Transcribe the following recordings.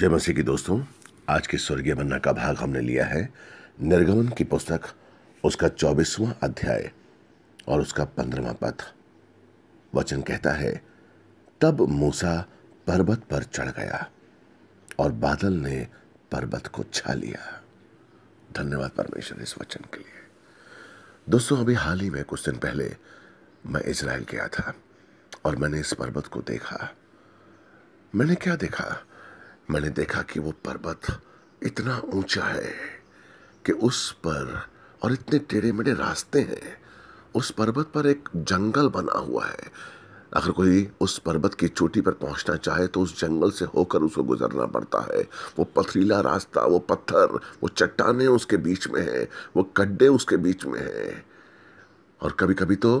जय मसीह की दोस्तों आज के स्वर्गीय मन्ना का भाग हमने लिया है निर्गमन की पुस्तक उसका चौबीसवां अध्याय और उसका पंद्रवा पद वचन कहता है तब मूसा पर्वत पर चढ़ गया और बादल ने पर्वत को छा लिया धन्यवाद परमेश्वर इस वचन के लिए दोस्तों अभी हाल ही में कुछ दिन पहले मैं इसराइल गया था और मैंने इस पर्वत को देखा मैंने क्या देखा मैंने देखा कि वो पर्वत इतना ऊंचा है कि उस पर और इतने टेढ़े मेढ़े रास्ते हैं उस पर्वत पर एक जंगल बना हुआ है अगर कोई उस पर्वत की चोटी पर पहुंचना चाहे तो उस जंगल से होकर उसको गुजरना पड़ता है वो पथरीला रास्ता वो पत्थर वो चट्टाने उसके बीच में हैं वो गड्ढे उसके बीच में हैं और कभी कभी तो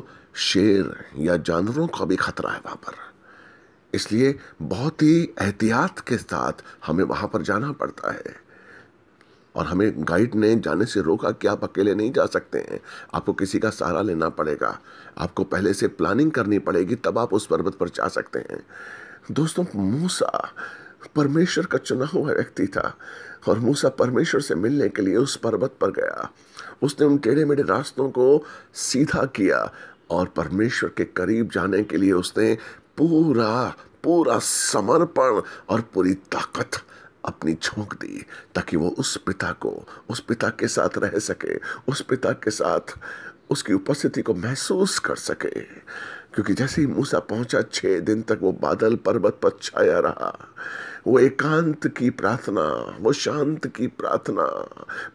शेर या जानवरों का भी खतरा है वहाँ पर इसलिए बहुत ही एहतियात के साथ हमें वहाँ पर जाना पड़ता है और हमें गाइड ने जाने से रोका कि आप अकेले नहीं जा सकते हैं आपको किसी का सहारा लेना पड़ेगा आपको पहले से प्लानिंग करनी पड़ेगी तब आप उस पर्वत पर जा सकते हैं दोस्तों मूसा परमेश्वर का चुना हुआ व्यक्ति था और मूसा परमेश्वर से मिलने के लिए उस पर्वत पर गया उसने उन टेढ़े मेढ़े रास्तों को सीधा किया और परमेश्वर के करीब जाने के लिए उसने पूरा पूरा समर्पण और पूरी ताकत अपनी झोंक दी ताकि वो उस पिता को उस पिता के साथ रह सके उस पिता के साथ उसकी उपस्थिति को महसूस कर सके क्योंकि जैसे ही मूसा पहुंचा छह दिन तक वो बादल पर्वत पर छाया रहा वो एकांत की प्रार्थना वो शांत की प्रार्थना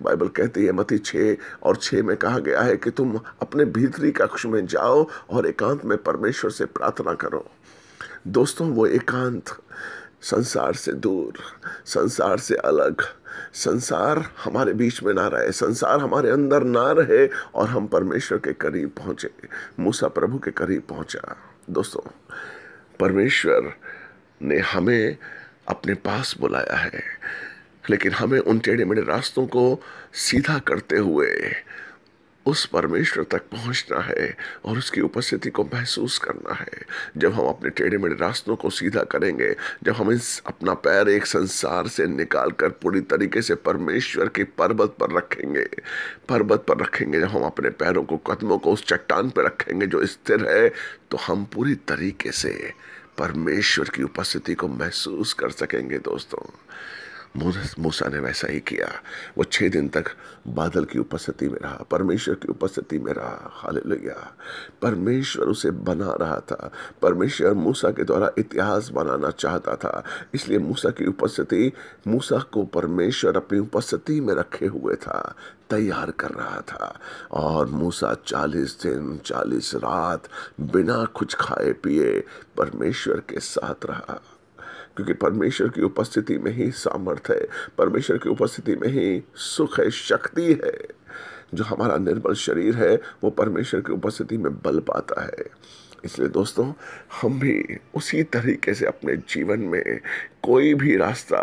बाइबल कहती है मती छे और छे में कहा गया है कि तुम अपने भीतरी कक्ष में जाओ और एकांत में परमेश्वर से प्रार्थना करो दोस्तों वो एकांत संसार से दूर संसार से अलग संसार हमारे बीच में ना रहे संसार हमारे अंदर ना रहे और हम परमेश्वर के करीब पहुँचे मूसा प्रभु के करीब पहुँचा दोस्तों परमेश्वर ने हमें अपने पास बुलाया है लेकिन हमें उन टेढ़े मेढ़े रास्तों को सीधा करते हुए उस परमेश्वर तक पहुंचना है और उसकी उपस्थिति को महसूस करना है जब हम अपने टेढ़े मेढ़े रास्तों को सीधा करेंगे जब हम इस अपना पैर एक संसार से निकाल कर पूरी तरीके से परमेश्वर के पर्वत पर रखेंगे पर्वत पर रखेंगे जब हम अपने पैरों को कदमों को उस चट्टान पर रखेंगे जो स्थिर है तो हम पूरी तरीके से परमेश्वर की उपस्थिति को महसूस कर सकेंगे दोस्तों मूसा ने वैसा ही किया वो छः दिन तक बादल की उपस्थिति में रहा परमेश्वर की उपस्थिति में रहा हाल परमेश्वर उसे बना रहा था परमेश्वर मूसा के द्वारा इतिहास बनाना चाहता था इसलिए मूसा की उपस्थिति मूसा को परमेश्वर अपनी उपस्थिति में रखे हुए था तैयार कर रहा था और मूसा चालीस दिन चालीस रात बिना कुछ खाए पिए परमेश्वर के साथ रहा क्योंकि परमेश्वर की उपस्थिति में ही सामर्थ्य है परमेश्वर की उपस्थिति में ही सुख है शक्ति है जो हमारा निर्बल शरीर है वो परमेश्वर की उपस्थिति में बल पाता है इसलिए दोस्तों हम भी उसी तरीके से अपने जीवन में कोई भी रास्ता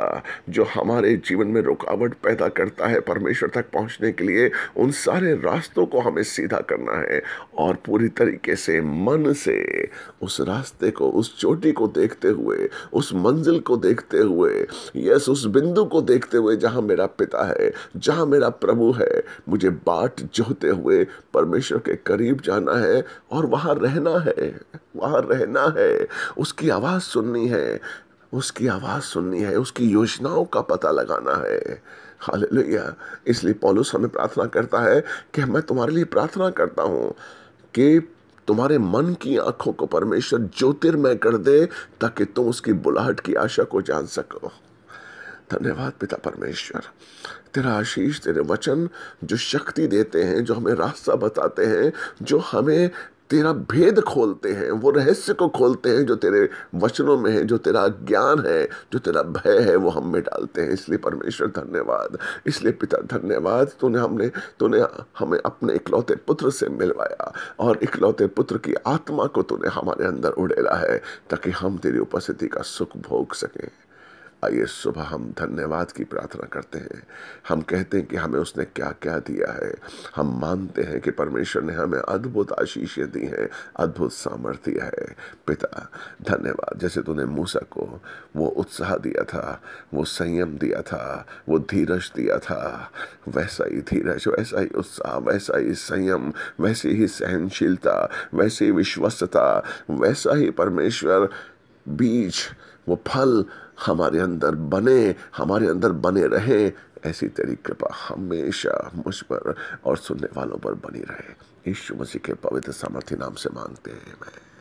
जो हमारे जीवन में रुकावट पैदा करता है परमेश्वर तक पहुंचने के लिए उन सारे रास्तों को हमें सीधा करना है और पूरी तरीके से मन से उस रास्ते को उस चोटी को देखते हुए उस मंजिल को देखते हुए यस उस बिंदु को देखते हुए जहाँ मेरा पिता है जहाँ मेरा प्रभु है मुझे बाट जोते हुए परमेश्वर के करीब जाना है और वहाँ रहना है वहाँ रहना है उसकी आवाज़ सुननी है उसकी आवाज़ सुननी है उसकी योजनाओं का पता लगाना है हालेलुया इसलिए पॉलुस हमें प्रार्थना करता है कि मैं तुम्हारे लिए प्रार्थना करता हूँ कि तुम्हारे मन की आंखों को परमेश्वर ज्योतिर्मय कर दे ताकि तुम उसकी बुलाहट की आशा को जान सको धन्यवाद पिता परमेश्वर तेरा आशीष तेरे वचन जो शक्ति देते हैं जो हमें रास्ता बताते हैं जो हमें तेरा भेद खोलते हैं वो रहस्य को खोलते हैं जो तेरे वचनों में है जो तेरा ज्ञान है जो तेरा भय है वो हम में डालते हैं इसलिए परमेश्वर धन्यवाद इसलिए पिता धन्यवाद तूने हमने तूने हमें अपने इकलौते पुत्र से मिलवाया और इकलौते पुत्र की आत्मा को तूने हमारे अंदर उड़ेला है ताकि हम तेरी उपस्थिति का सुख भोग सकें आइए सुबह हम धन्यवाद की प्रार्थना करते हैं हम कहते हैं कि हमें उसने क्या क्या दिया है हम मानते हैं कि परमेश्वर ने हमें अद्भुत आशीषें दी हैं अद्भुत सामर्थ्य है पिता धन्यवाद जैसे तूने मूसा को वो उत्साह दिया था वो संयम दिया था वो धीरज दिया था वैसा ही धीरज वैसा ही उत्साह वैसा ही संयम वैसी ही सहनशीलता वैसी विश्वस्तता वैसा ही परमेश्वर बीज वो फल हमारे अंदर बने हमारे अंदर बने रहें ऐसी तेरी कृपा हमेशा मुझ पर और सुनने वालों पर बनी रहे यीशु मसीह के पवित्र सामर्थ्य नाम से मांगते हैं मैं